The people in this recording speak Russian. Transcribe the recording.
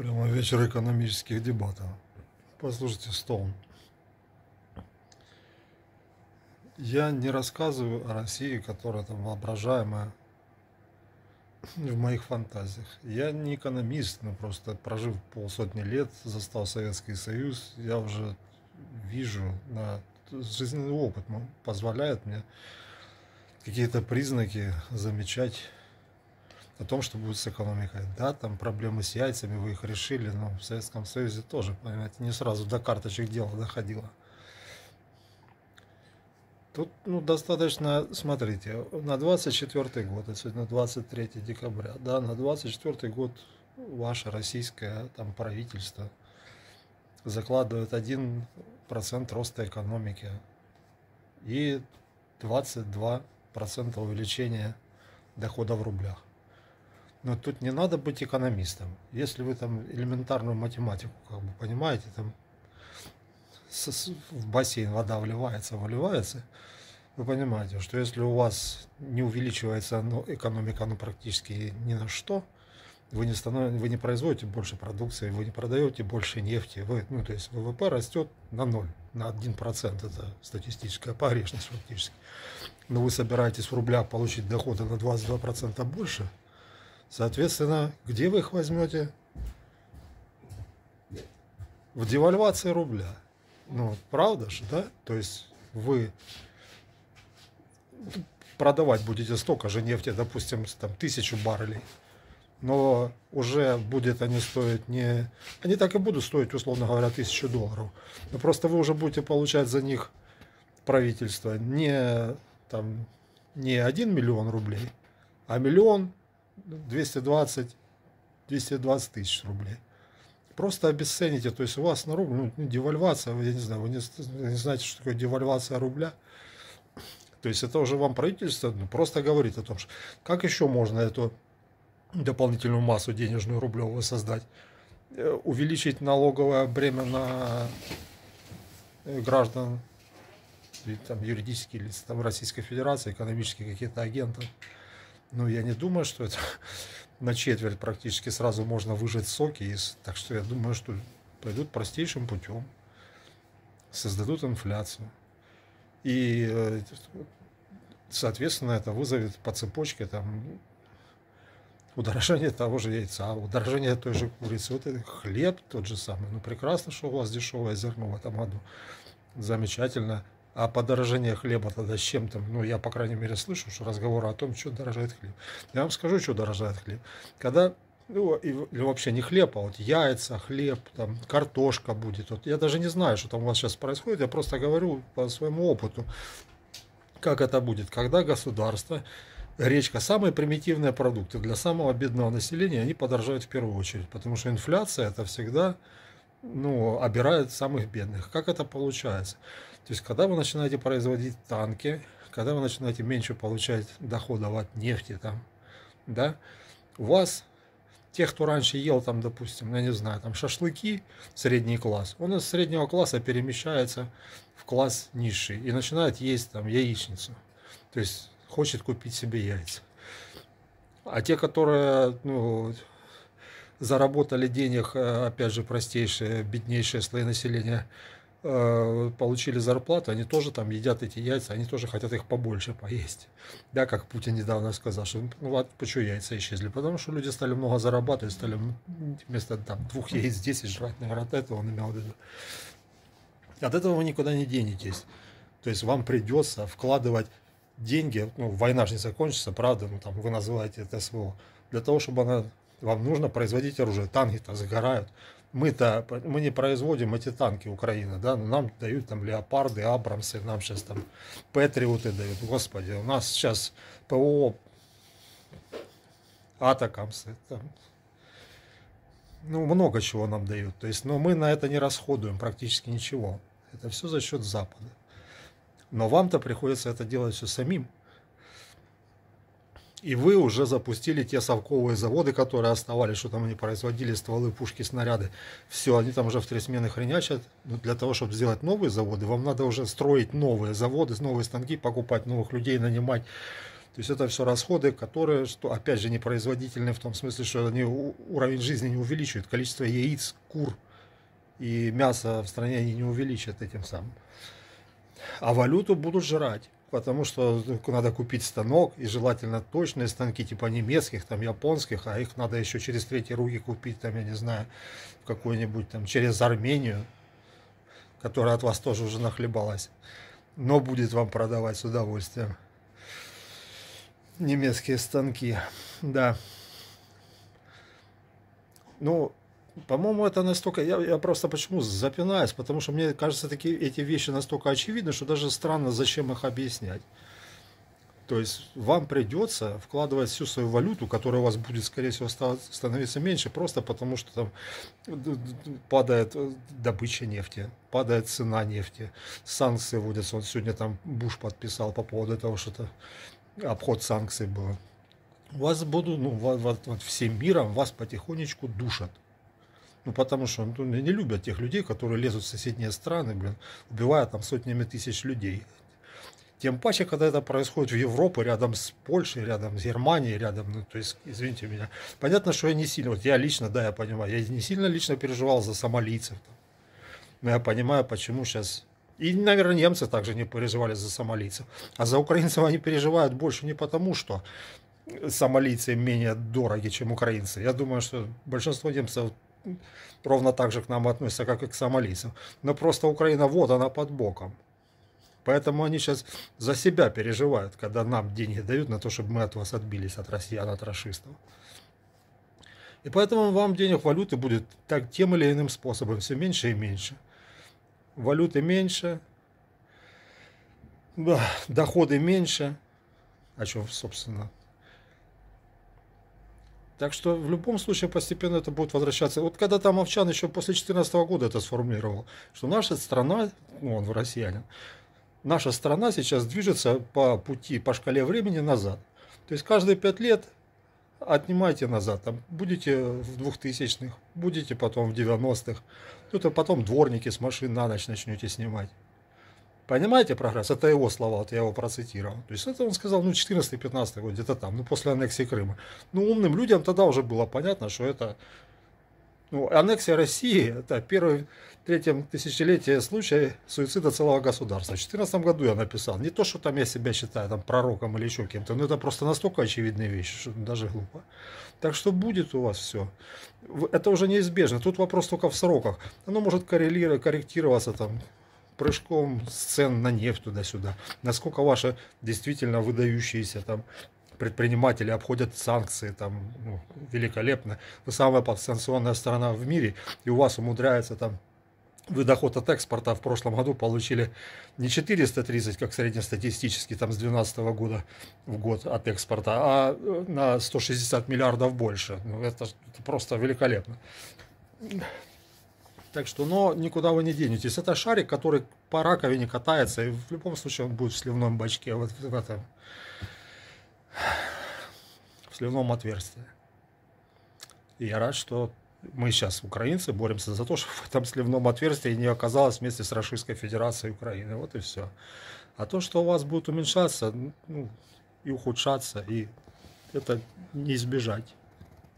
Прямо вечер экономических дебатов. Послушайте, Стоун. Я не рассказываю о России, которая там воображаемая в моих фантазиях. Я не экономист, но просто прожив полсотни лет, застал Советский Союз, я уже вижу, да, жизненный опыт позволяет мне какие-то признаки замечать о том, что будет с экономикой. Да, там проблемы с яйцами, вы их решили, но в Советском Союзе тоже, понимаете, не сразу до карточек дела доходило. Тут ну, достаточно, смотрите, на 24 год, это сегодня 23 декабря, да, на 24 год ваше российское там, правительство закладывает 1% роста экономики и 22% увеличения дохода в рублях. Но тут не надо быть экономистом. Если вы там элементарную математику как бы понимаете, там в бассейн вода вливается, выливается, вы понимаете, что если у вас не увеличивается ну, экономика ну, практически ни на что, вы не, станов... вы не производите больше продукции, вы не продаете больше нефти, вы, ну, то есть ВВП растет на ноль, на 1%, это статистическая погрешность фактически. Но вы собираетесь в рублях получить дохода на 22% больше – Соответственно, где вы их возьмете? В девальвации рубля. Ну, правда же, да? То есть вы продавать будете столько же нефти, допустим, там, тысячу баррелей, но уже будет они стоить не... Они так и будут стоить, условно говоря, тысячу долларов. Но просто вы уже будете получать за них правительство не, там, не 1 миллион рублей, а миллион 220, 220 тысяч рублей. Просто обесцените, то есть у вас на рубль, ну, девальвация, я не знаю, вы не, не знаете, что такое девальвация рубля. То есть это уже вам правительство ну, просто говорит о том, что как еще можно эту дополнительную массу денежную рублевую создать, э, увеличить налоговое бремя на э, граждан, там, юридические лица там, Российской Федерации, экономические какие-то агенты. Но ну, я не думаю, что это на четверть практически сразу можно выжать соки. Из, так что я думаю, что пойдут простейшим путем. Создадут инфляцию. И, э, соответственно, это вызовет по цепочке там ну, удорожание того же яйца, удорожание той же курицы. Вот это хлеб тот же самый. Ну, прекрасно, что у вас дешевое зерно в этом году. Замечательно о подорожении хлеба тогда с чем-то. Ну, я, по крайней мере, слышу что разговоры о том, что дорожает хлеб. Я вам скажу, что дорожает хлеб. Когда ну, или вообще не хлеб, а вот яйца, хлеб, там, картошка будет. Вот я даже не знаю, что там у вас сейчас происходит, я просто говорю по своему опыту, как это будет, когда государство, речка, самые примитивные продукты для самого бедного населения, они подорожают в первую очередь, потому что инфляция это всегда, ну, обирает самых бедных. Как это получается? То есть, когда вы начинаете производить танки, когда вы начинаете меньше получать доходов от нефти, там, да, у вас тех, кто раньше ел там, допустим, я не знаю, там шашлыки, средний класс, он из среднего класса перемещается в класс низший и начинает есть там яичницу. То есть хочет купить себе яйца. А те, которые ну, заработали денег, э, опять же, простейшие, беднейшие слои населения, Э, получили зарплату, они тоже там едят эти яйца, они тоже хотят их побольше поесть. Да, как Путин недавно сказал, что ну вот почему яйца исчезли? Потому что люди стали много зарабатывать, стали вместо там двух яиц 10 жрать, наверное, от этого он имел в виду. От этого вы никуда не денетесь. То есть вам придется вкладывать деньги, ну, война же не закончится, правда, ну, там, вы называете это СВО, для того, чтобы она, вам нужно производить оружие, танки-то загорают, мы-то мы не производим эти танки Украины, да, но нам дают там леопарды, абрамсы, нам сейчас там патриоты дают, господи, у нас сейчас ПО атакамсы, там, ну, много чего нам дают, то есть, но мы на это не расходуем практически ничего, это все за счет Запада, но вам-то приходится это делать все самим, и вы уже запустили те совковые заводы, которые основали, что там они производили, стволы, пушки, снаряды. Все, они там уже в три смены хренячат. Но ну, для того, чтобы сделать новые заводы, вам надо уже строить новые заводы, новые станки, покупать новых людей, нанимать. То есть это все расходы, которые, что, опять же, не производительны в том смысле, что они уровень жизни не увеличивают. Количество яиц, кур и мяса в стране они не увеличат этим самым. А валюту будут жрать потому что надо купить станок, и желательно точные станки, типа немецких, там, японских, а их надо еще через третьи руки купить, там, я не знаю, в какую нибудь там, через Армению, которая от вас тоже уже нахлебалась, но будет вам продавать с удовольствием немецкие станки, да. Ну, по-моему, это настолько... Я, я просто почему запинаюсь, потому что мне кажется, такие, эти вещи настолько очевидны, что даже странно, зачем их объяснять. То есть вам придется вкладывать всю свою валюту, которая у вас будет, скорее всего, становиться меньше, просто потому что там падает э, добыча нефти, падает цена нефти, санкции вводятся. Он сегодня там Буш подписал по поводу того, что это обход санкций был. У вас будут, ну, вот, вот, вот всем миром вас потихонечку душат. Ну, потому что ну, не любят тех людей, которые лезут в соседние страны, блин, убивая там сотнями тысяч людей. Тем паче, когда это происходит в Европе, рядом с Польшей, рядом с Германией, рядом, ну, то есть, извините меня. Понятно, что я не сильно, вот я лично, да, я понимаю, я не сильно лично переживал за сомалийцев. Там. Но я понимаю, почему сейчас... И, наверное, немцы также не переживали за сомалийцев. А за украинцев они переживают больше не потому, что сомалийцы менее дороги, чем украинцы. Я думаю, что большинство немцев ровно так же к нам относятся, как и к сомалийцам. Но просто Украина, вот она под боком. Поэтому они сейчас за себя переживают, когда нам деньги дают на то, чтобы мы от вас отбились, от россиян, от расистов. И поэтому вам денег валюты будет так тем или иным способом все меньше и меньше. Валюты меньше, да, доходы меньше, о чем, собственно, так что в любом случае постепенно это будет возвращаться. Вот когда там Овчан еще после 2014 года это сформулировал, что наша страна, ну он в россиянин, наша страна сейчас движется по пути, по шкале времени назад. То есть каждые пять лет отнимайте назад. Там будете в 2000-х, будете потом в 90-х. Тут а потом дворники с машин на ночь начнете снимать. Понимаете прогресс? Это его слова, вот я его процитировал. То есть это он сказал, ну, 14-15 год, где-то там, ну, после аннексии Крыма. Ну, умным людям тогда уже было понятно, что это... Ну, аннексия России – это первый, третьем тысячелетии случай суицида целого государства. В 2014 году я написал. Не то, что там я себя считаю там пророком или еще кем-то, но это просто настолько очевидные вещи, что даже глупо. Так что будет у вас все. Это уже неизбежно. Тут вопрос только в сроках. Оно может коррелировать, корректироваться там прыжком цен на нефть туда-сюда. Насколько ваши действительно выдающиеся там предприниматели обходят санкции там ну, великолепно. Вы самая подсанкционная страна в мире, и у вас умудряется там вы доход от экспорта в прошлом году получили не 430, как среднестатистически, там с 2012 года в год от экспорта, а э, на 160 миллиардов больше. Ну, это, это просто великолепно. Так что, но никуда вы не денетесь. Это шарик, который по раковине катается, и в любом случае он будет в сливном бачке, вот в этом, в сливном отверстии. И я рад, что мы сейчас, украинцы, боремся за то, чтобы в этом сливном отверстии не оказалось вместе с Российской Федерацией Украины. Вот и все. А то, что у вас будет уменьшаться ну, и ухудшаться, и это не избежать.